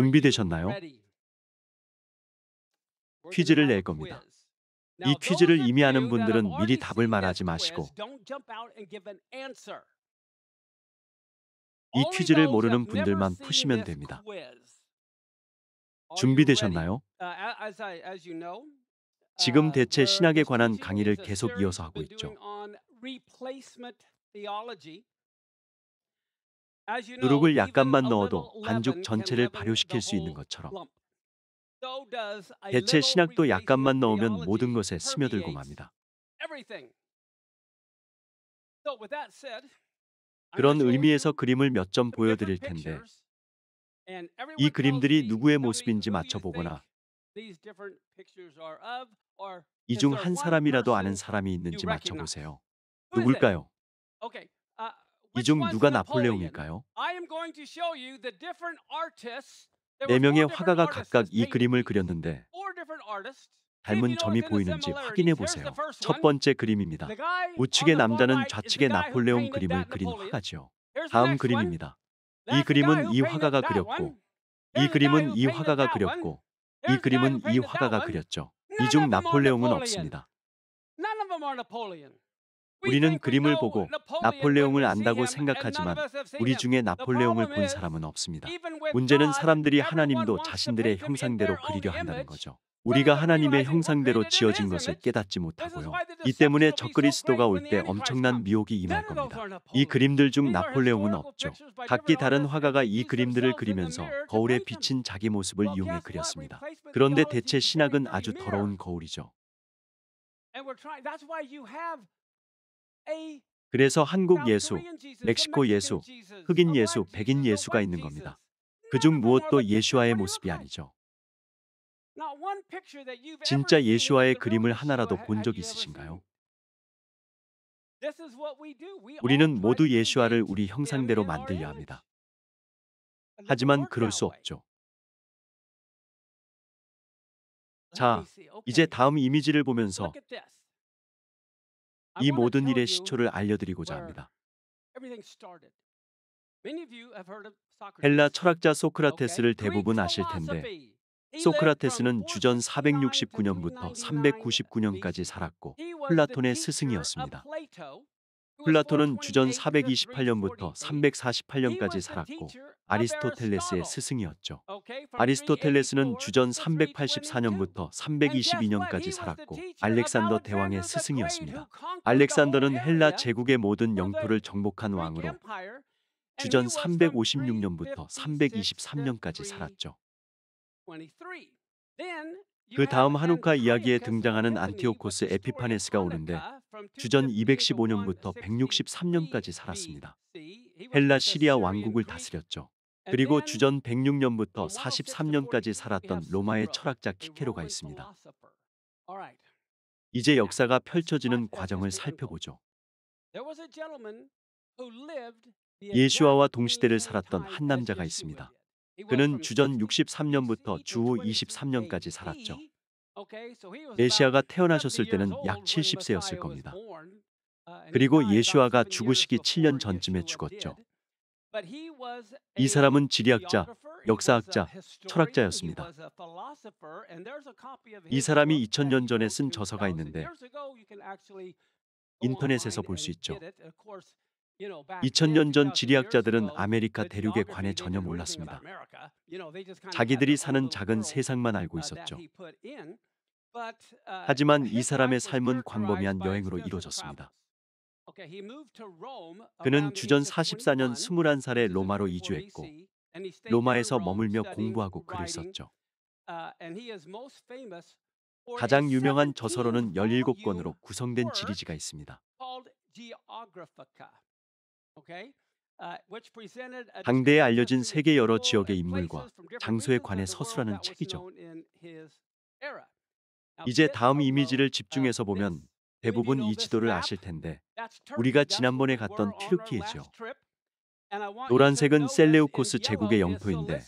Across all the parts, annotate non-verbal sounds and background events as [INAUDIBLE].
준비되셨나요? 퀴즈를 낼 겁니다. 이 퀴즈를 이미 아는 분들은 미리 답을 말하지 마시고 이 퀴즈를 모르는 분들만 푸시면 됩니다. 준비되셨나요? Uh, 지금 uh, 대체 신학에 관한 강의를 계속 이어서 하고 있죠. 누룩을 약간만 넣어도 반죽 전체를 발효시킬 수 있는 것처럼 대체 신약도 약간만 넣으면 모든 것에 스며들고 맙니다. 그런 의미에서 그림을 몇 점 보여드릴 텐데 이 그림들이 누구의 모습인지 맞춰보거나 이 중 한 사람이라도 아는 사람이 있는지 맞춰보세요. 누굴까요? Uh, 이중 누가 나폴레옹일까요? 네 명의 화가가 각각 이 그림을 그렸는데 닮은 점이 보이는지 확인해 보세요. 첫 번째 그림입니다. 우측의 남자는 좌측의 나폴레옹 그림을 그린 화가죠. 다음 그림입니다. 이 그림은 이 화가가 그렸고 이 그림은 이 화가가 그렸고 이 그림은 이 화가가 그렸죠. 이 중 나폴레옹은 없습니다. 우리는 그림을 보고 나폴레옹을 안다고 생각하지만 우리 중에 나폴레옹을 본 사람은 없습니다. 문제는 사람들이 하나님도 자신들의 형상대로 그리려 한다는 거죠. 우리가 하나님의 형상대로 지어진 것을 깨닫지 못하고요. 이 때문에 적그리스도가 올 때 엄청난 미혹이 임할 겁니다. 이 그림들 중 나폴레옹은 없죠. 각기 다른 화가가 이 그림들을 그리면서 거울에 비친 자기 모습을 이용해 그렸습니다. 그런데 대체 신학은 아주 더러운 거울이죠. 그래서 한국 예수, 멕시코 예수, 흑인 예수, 백인 예수가 있는 겁니다. 그 중 무엇도 예수와의 모습이 아니죠. 진짜 예수와의 그림을 하나라도 본 적 있으신가요? 우리는 모두 예수와를 우리 형상대로 만들려 합니다. 하지만 그럴 수 없죠. 자, 이제 다음 이미지를 보면서 이 모든 일의 시초를 알려드리고자 합니다. 헬라 철학자 소크라테스를 대부분 아실 텐데 소크라테스는 주전 469년부터 399년까지 살았고 플라톤의 스승이었습니다. 플라톤은 주전 428년부터 348년까지 살았고 아리스토텔레스의 스승이었죠. 아리스토텔레스는 주전 384년부터 322년까지 살았고 알렉산더 대왕의 스승이었습니다. 알렉산더는 헬라 제국의 모든 영토를 정복한 왕으로 주전 356년부터 323년까지 살았죠. 그 다음 한우카 이야기에 등장하는 안티오코스 에피파네스가 오는데 주전 215년부터 163년까지 살았습니다. 헬라 시리아 왕국을 다스렸죠. 그리고 주전 106년부터 43년까지 살았던 로마의 철학자 키케로가 있습니다. 이제 역사가 펼쳐지는 과정을 살펴보죠. 예수아와 동시대를 살았던 한 남자가 있습니다. 그는 주전 63년부터 주후 23년까지 살았죠. 예시아가 태어나셨을 때는 약 70세였을 겁니다. Uh, 그리고 예수아가 죽으시기 7년 전쯤에 죽었죠. 이 사람은 지리학자, 역사학자, 철학자였습니다. 이 사람이 2000년 전에 쓴 저서가 있는데 인터넷에서 볼 수 있죠. 2000년 전 지리학자들은 아메리카 대륙에 관해 전혀 몰랐습니다. 자기들이 사는 작은 세상만 알고 uh, 있었죠. Uh, 하지만 [LAUGHS] 이 사람의 삶은 광범위한 여행으로 이루어졌습니다. 그는 주전 44년 21살에 로마로 이주했고 로마에서 머물며 공부하고 글을 썼죠. Uh, 가장 유명한 저서로는 17권으로 구성된 지리지가 있습니다. Uh, 당대에 알려진 세계 여러 지역의 인물과 장소에 관해 서술하는 책이죠. 이제 다음 이미지를 집중해서 uh, 보면 대부분 이 지도를 아실 텐데 우리가 지난번에 갔던 튀르키예죠. 노란색은 셀레우코스 제국의 영토인데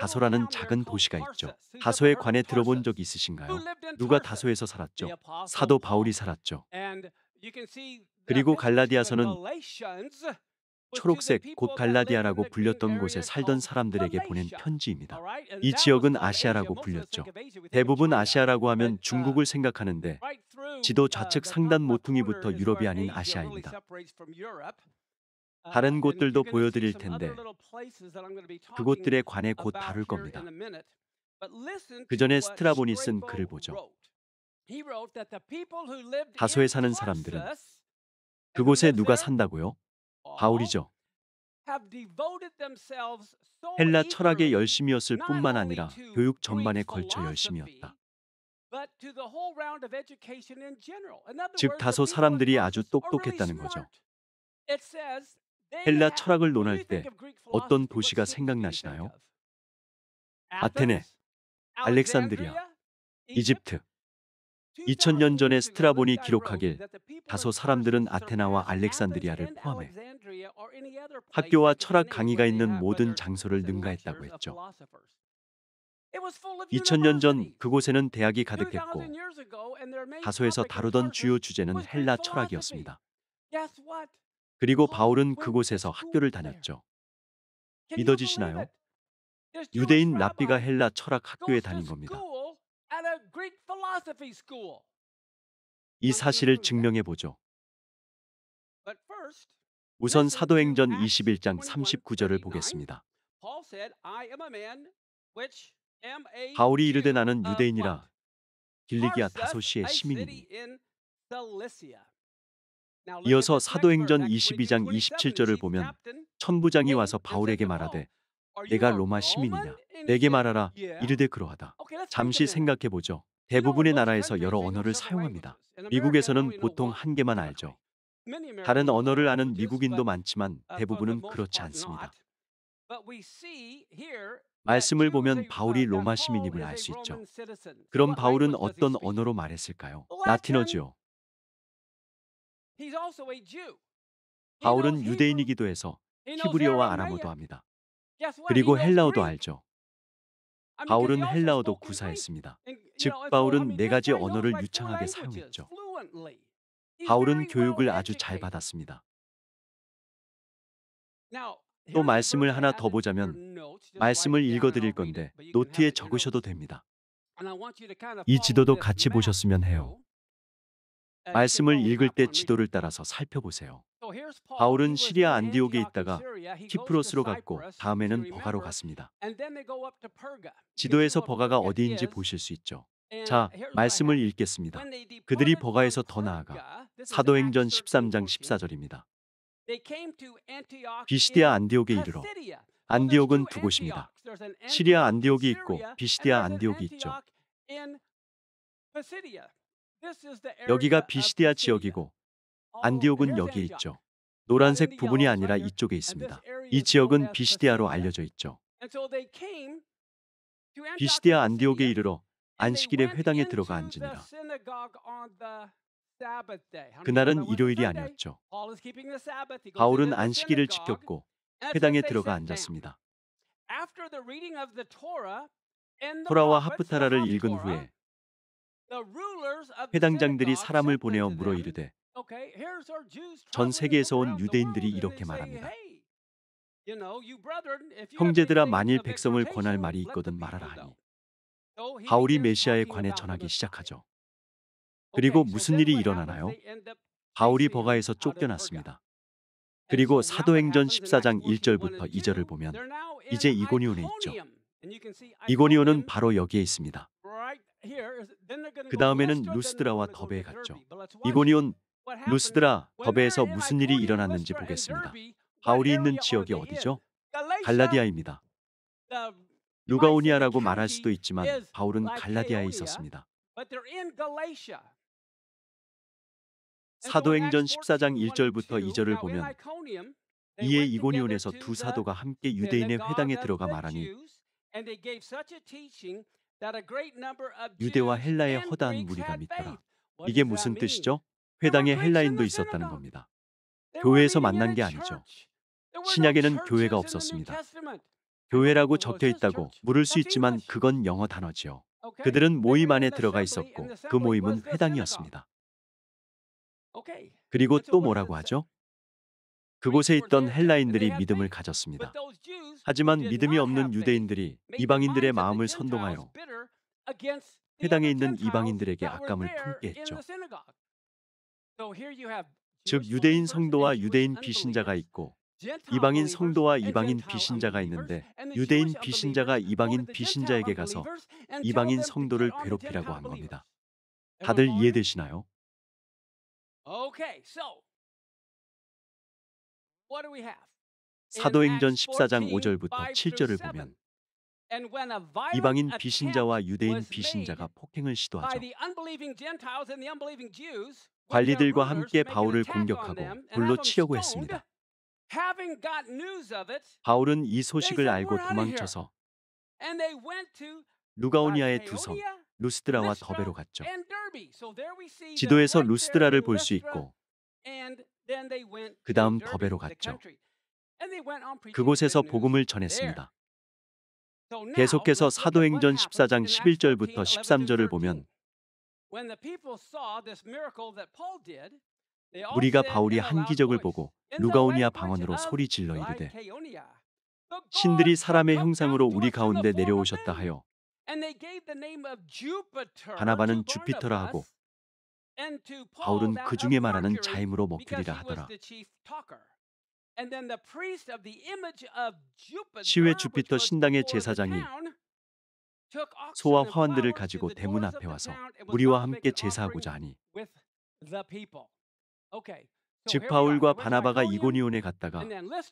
다소라는 작은 도시가 있죠. 다소에 관해 들어본 적 있으신가요? 누가 다소에서 살았죠? 사도 바울이 살았죠. 그리고 갈라디아서는 어, 초록색 곧 갈라디아라고 불렸던 곳에 살던 사람들에게 보낸 편지입니다. 이 지역은 아시아라고 불렸죠. 대부분 아시아라고 하면 uh, 중국을 생각하는데 지도 uh, 좌측 상단 모퉁이부터 유럽이 아닌 아시아입니다. Uh, 다른 곳들도 보여드릴 텐데 그곳들에 관해 곧 다룰 겁니다. 그 전에 스트라본이 쓴 글을 보죠. 다소에 사는 사람들은 그곳에 누가 산다고요? 바울이죠. 헬라 철학의 열심이었을 뿐만 아니라 교육 전반에 걸쳐 열심이었다. 즉 다소 사람들이 아주 똑똑했다는 거죠. 헬라 철학을 논할 때 어떤 도시가 생각나시나요? 아테네, 알렉산드리아, 이집트, 2000년 전에 스트라본이 기록하길 다소 사람들은 아테나와 알렉산드리아를 포함해 학교와 철학 강의가 있는 모든 장소를 능가했다고 했죠. 2000년 전 그곳에는 대학이 가득했고 다소에서 다루던 주요 주제는 헬라 철학이었습니다. 그리고 바울은 그곳에서 학교를 다녔죠. 믿어지시나요? 유대인 랍비가 헬라 철학 학교에 다닌 겁니다. 이 사실을 증명해 보죠. 우선 사도행전 21장 39절을 보겠습니다. 바울이 이르되 나는 유대인이라 길리기아 다소시의 시민이니 이어서 사도행전 22장 27절을 보면 천부장이 와서 바울에게 oh, 말하되 내가 로마 시민이냐 예. 내게 말하라 이르되 그러하다. 잠시 생각해 보죠. 대부분의 나라에서 여러 언어를 사용합니다. 미국에서는 보통 한 개만 알죠. 다른 언어를 아는 미국인도 많지만 uh, 대부분은 그렇지 않습니다. 말씀을 보면 바울이 로마 시민임을 알 수 있죠. 그럼 바울은 어떤 언어로 말했을까요? 라틴어지요. 바울은 유대인이기도 해서 히브리어와 아람어도 합니다. 그리고 헬라어도 알죠. 바울은 헬라어도 구사했습니다. 즉 바울은 네 가지 언어를 유창하게 사용했죠. 바울은 교육을 아주 잘 받았습니다. 또 말씀을 하나 더 보자면 말씀을 읽어드릴 건데 노트에 적으셔도 됩니다. 이 지도도 같이 보셨으면 해요. 말씀을 읽을 때 지도를 따라서 살펴보세요. 바울은 시리아 안디옥에 있다가 키프로스로 갔고 다음에는 버가로 갔습니다. 지도에서 버가가 어디인지 보실 수 있죠. 자, 말씀을 읽겠습니다. 그들이 버가에서 더 나아가 사도행전 13장 14절입니다. 비시디아 안디옥에 이르러 안디옥은 두 곳입니다. 시리아 안디옥이 있고 비시디아 안디옥이 있죠. 여기가 비시디아 지역이고 oh, 안디옥은 여기에 있죠. 노란색 부분이 아니라 이쪽에 있습니다. 이 지역은 비시디아로 알려져 있죠. 비시디아 안디옥에 이르러 안식일에 회당에 들어가 앉으니라. 그날은 일요일이 아니었죠. 바울은 안식일을 지켰고 회당에 들어가 앉았습니다. 토라와 하프타라를 읽은 후에 회당장들이 사람을 보내어 물어 이르되 전 세계에서 온 유대인들이 이렇게 말합니다. 형제들아 만일 백성을 권할 말이 있거든 말하라 하니 바울이 메시아에 관해 전하기 시작하죠. 그리고 무슨 일이 일어나나요? 바울이 버가에서 쫓겨났습니다. 그리고 사도행전 14장 1절부터 2절을 보면 이제 이고니온에 있죠. 이고니온은 바로 여기에 있습니다. 그 다음에는 루스드라와 더베에 갔죠. 이고니온 루스드라 더베에서 무슨 일이 일어났는지 보겠습니다. 바울이 있는 지역이 어디죠? 갈라디아입니다. 루가오니아라고 말할 수도 있지만 바울은 갈라디아에 있었습니다. 사도행전 14장 1절부터 2절을 보면 이에 이고니온에서 두 사도가 함께 유대인의 회당에 들어가 말하니 유대와 헬라의 허다한 무리가 믿더라. 이게 무슨 뜻이죠? 회당에 어, 헬라인도 있었다는 겁니다. 교회에서 만난 게 아니죠. 신약에는 교회가 없었습니다. 교회라고 적혀 있다고 물을 수 있지만 그건 영어 단어지요. 그들은 모임 안에 들어가 있었고 그 모임은 회당이었습니다. 그리고 또 뭐라고 하죠? 그곳에 있던 헬라인들이 믿음을 가졌습니다. 하지만 믿음이 없는 유대인들이 이방인들의 마음을 선동하여 해당에 있는 이방인들에게 악감을 품게 했죠. 즉 유대인 성도와 유대인 비신자가 있고 이방인 성도와 이방인 비신자가 있는데 유대인 비신자가 이방인 비신자에게 가서 이방인 성도를 괴롭히라고 한 겁니다. 다들 이해되시나요? 사도행전 14장 5절부터 7절을 보면 이방인 비신자와 유대인 비신자가 폭행을 시도하죠. 관리들과 함께 바울을 공격하고 불로 치려고 했습니다. 바울은 이 소식을 알고 도망쳐서 루가오니아의 두 성, 루스드라와 더베로 갔죠. 지도에서 루스드라를 볼 수 있고 그 다음 더베로 갔죠. 그곳에서 복음을 전했습니다. 계속해서 사도행전 14장 11절부터 13절을 보면 우리가 바울이 한 기적을 보고 루가오니아 방언으로 소리 질러 이르되 신들이 사람의 형상으로 우리 가운데 내려오셨다 하여 바나바는 주피터라 하고 바울은 그 중에 말하는 자임으로 먹히리라 하더라. 시외 주피터 신당의 제사장이 소와 화환들을 가지고 대문 앞에 와서 우리와 함께 제사하고자 하니 즉 바울과 바나바가 이고니온에 갔다가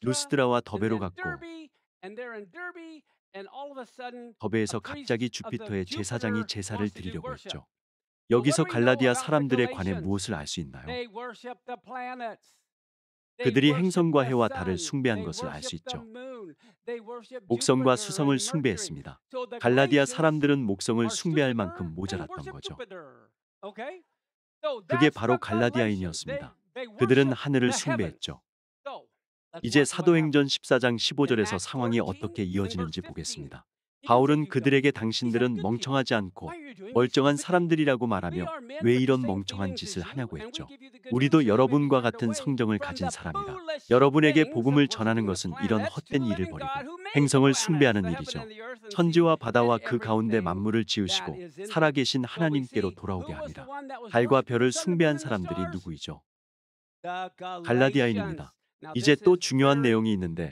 루스드라와 더베로 갔고 더베에서 갑자기 주피터의 제사장이 제사를 드리려고 했죠. 여기서 갈라디아 사람들에 관해 무엇을 알 수 있나요? 그들이 행성과 해와 달을 숭배한 것을 알 수 있죠. 목성과 수성을 숭배했습니다. 갈라디아 사람들은 목성을 숭배할 만큼 모자랐던 거죠. 그게 바로 갈라디아인이었습니다. 그들은 하늘을 숭배했죠. 이제 사도행전 14장 15절에서 상황이 어떻게 이어지는지 보겠습니다. 바울은 그들에게 당신들은 멍청하지 않고 멀쩡한 사람들이라고 말하며 왜 이런 멍청한 짓을 하냐고 했죠. 우리도 여러분과 같은 성정을 가진 사람이라 여러분에게 복음을 전하는 것은 이런 헛된 일을 벌이고 행성을 숭배하는 일이죠. 천지와 바다와 그 가운데 만물을 지으시고 살아계신 하나님께로 돌아오게 합니다. 달과 별을 숭배한 사람들이 누구이죠? 갈라디아인입니다. 이제 또 중요한 내용이 있는데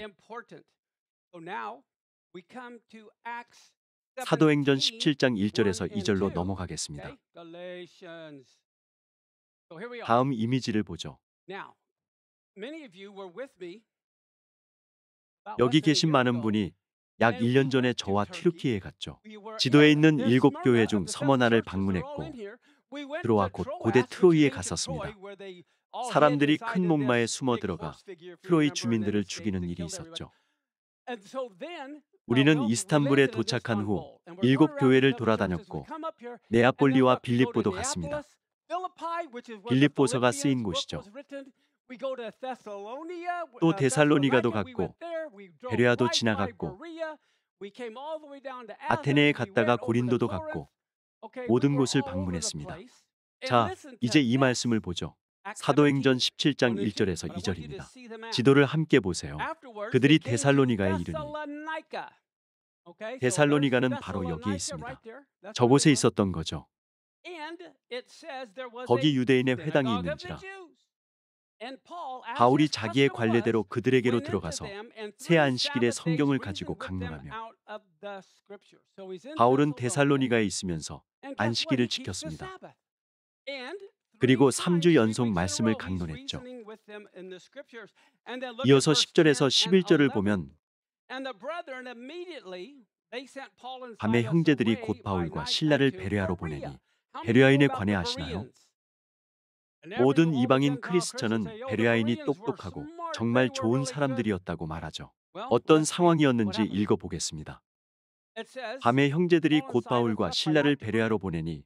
사도행전 17장 1절에서 2절로 넘어가겠습니다. 다음 이미지를 보죠. 여기 계신 많은 분이 약 1년 전에 저와 튀르키에 갔죠. 지도에 있는 일곱 교회 중 서머나를 방문했고 트로아 곧 고대 트로이에 갔었습니다. 사람들이 큰 목마에 숨어 들어가 트로이 주민들을 죽이는 일이 있었죠. 우리는 이스탄불에 도착한 후 일곱 교회를 돌아다녔고 네아폴리와 빌립보도 갔습니다. 빌립보서가 쓰인 곳이죠. 또 데살로니가도 갔고 베레아도 지나갔고 아테네에 갔다가 고린도도 갔고 모든 곳을 방문했습니다. 자, 이제 이 말씀을 보죠. 사도행전 17장 1절에서 2절입니다. 지도를 함께 보세요. 그들이 데살로니가에 이르니 데살로니가는 바로 여기에 있습니다. 저곳에 있었던 거죠. 거기 유대인의 회당이 있는지라. 바울이 자기의 관례대로 그들에게로 들어가서 새 안식일에 성경을 가지고 강론하며 바울은 데살로니가에 있으면서 안식일을 지켰습니다. 그리고 3주 연속 말씀을 강론했죠. 이어서 10절에서 11절을 보면 밤에 형제들이 곧 바울과 신라를 베레아로 보내니 베레아인에 관해 아시나요? 모든 이방인 크리스천은 베레아인이 똑똑하고 정말 좋은 사람들이었다고 말하죠. 어떤 상황이었는지 읽어보겠습니다. 밤에 형제들이 곧 바울과 신라를 베레아로 보내니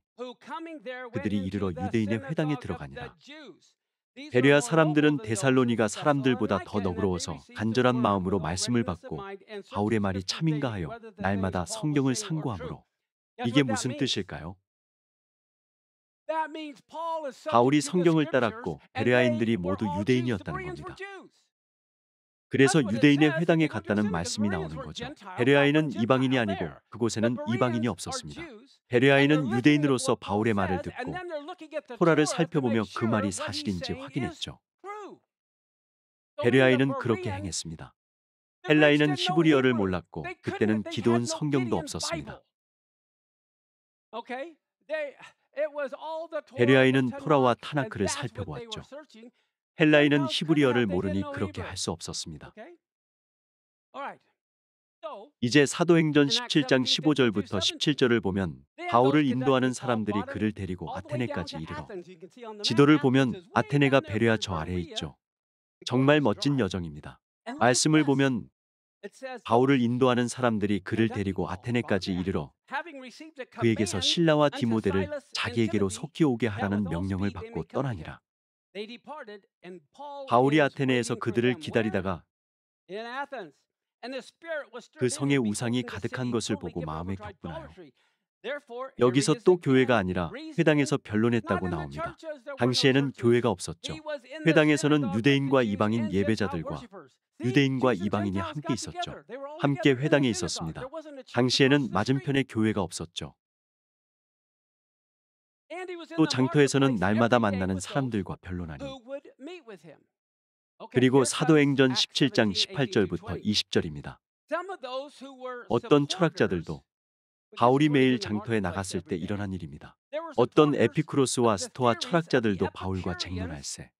그들이 이르러 유대인의 회당에 들어가니라. 베레아 사람들은 데살로니가 사람들보다 더 너그러워서 간절한 마음으로 말씀을 받고 바울의 말이 참인가 하여 날마다 성경을 상고하므로 이게 무슨 뜻일까요? 바울이 성경을 따랐고 베레아인들이 모두 유대인이었다는 겁니다. 그래서 유대인의 회당에 갔다는 말씀이 나오는 거죠. 베레아인은 이방인이 아니고 그곳에는 이방인이 없었습니다. 베레아인은 유대인으로서 바울의 말을 듣고 토라를 살펴보며 그 말이 사실인지 확인했죠. 베레아인은 그렇게 행했습니다. 헬라인은 히브리어를 몰랐고 그때는 기도온 성경도 없었습니다. 베레아인은 토라와 타나크를 살펴보았죠. 헬라인은 히브리어를 모르니 그렇게 할 수 없었습니다. 이제 사도행전 17장 15절부터 17절을 보면 바울을 인도하는 사람들이 그를 데리고 아테네까지 이르러 지도를 보면 아테네가 베레아 저 아래에 있죠. 정말 멋진 여정입니다. 말씀을 보면 바울을 인도하는 사람들이 그를 데리고 아테네까지 이르러 그에게서 신라와 디모데를 자기에게로 속히 오게 하라는 명령을 받고 떠나니라. 바울이 아테네에서 그들을 기다리다가 그 성의 우상이 가득한 것을 보고 마음에 격분하여 여기서 또 교회가 아니라 회당에서 변론했다고 나옵니다. 당시에는 교회가 없었죠. 회당에서는 유대인과 이방인 예배자들과 유대인과 이방인이 함께 있었죠. 함께 회당에 있었습니다. 당시에는 맞은편에 교회가 없었죠. 또 장터에서는 날마다 만나는 사람들과 변론하니 그리고 사도행전 17장 18절부터 20절입니다. 어떤 철학자들도 바울이 매일 장터에 나갔을 때 일어난 일입니다. 어떤 에피쿠로스와 스토아 철학자들도 바울과 쟁론할세.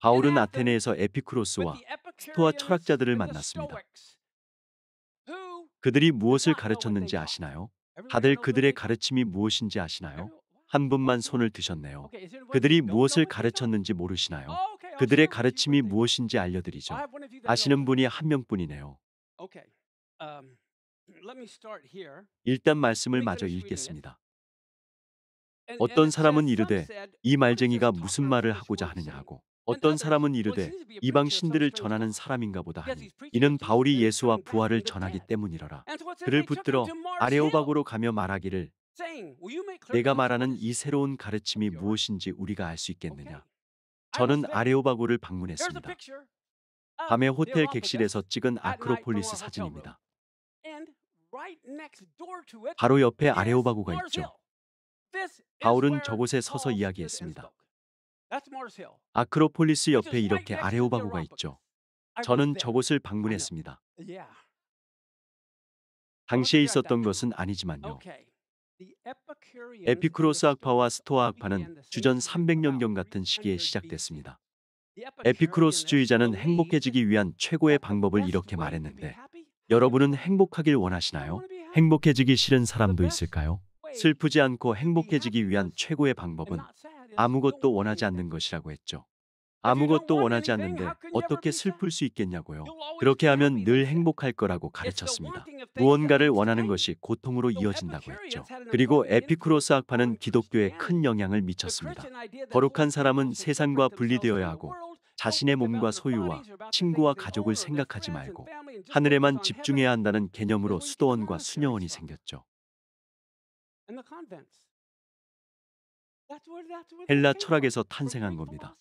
바울은 아테네에서 에피쿠로스와 스토아 철학자들을 만났습니다. 그들이 무엇을 가르쳤는지 아시나요? 다들 그들의 가르침이 무엇인지 아시나요? 한 분만 손을 드셨네요. 그들이 무엇을 가르쳤는지 모르시나요? Oh, 그들의 가르침이 무엇인지 알려드리죠. 아시는 분이 한 명뿐이네요. Um, 일단 말씀을 마저 읽겠습니다. 어떤 사람은 이르되 이 말쟁이가 무슨 말을 하고자 하느냐 하고 어떤 사람은 뭐 이르되 이방 신들을 전하는 사람인가 보다 하니 이는 바울이 예수와 부활을 전하기 때문이라라 그를 붙들어 아레오박으로 가며 말하기를 내가 말하는 이 새로운 가르침이 무엇인지 우리가 알 수 있겠느냐 저는 아레오바고를 방문했습니다. 밤에 호텔 객실에서 찍은 아크로폴리스 사진입니다. 바로 옆에 아레오바고가 있죠. 바울은 저곳에 서서 이야기했습니다. 아크로폴리스 옆에 이렇게 아레오바고가 있죠. 저는 저곳을 방문했습니다. 당시에 있었던 것은 아니지만요. 에피크로스 학파와 스토아 학파는 주전 300년경 같은 시기에 시작됐습니다. 에피크로스주의자는 행복해지기 위한 최고의 방법을 이렇게 말했는데 여러분은 행복하길 원하시나요? 행복해지기 싫은 사람도 있을까요? 슬프지 않고 행복해지기 위한 최고의 방법은 아무것도 원하지 그 않는 것이라고 했죠. 아, 아무것도 원하지 않는데 아, 어떻게 슬플 수 있겠냐고요. 그렇게 하면 늘 행복할 거라고 가르쳤습니다. 무언가를 원하는 것이 고통으로 이어진다고 했죠. 그리고 에피쿠로스 학파는 기독교에 큰 영향을 미쳤습니다. 거룩한 사람은 세상과 분리되어야 하고 자신의 몸과 소유와 친구와 가족을 생각하지 말고 하늘에만 집중해야 한다는 개념으로 수도원과 수녀원이 생겼죠. 헬라 철학에서 탄생한 겁니다.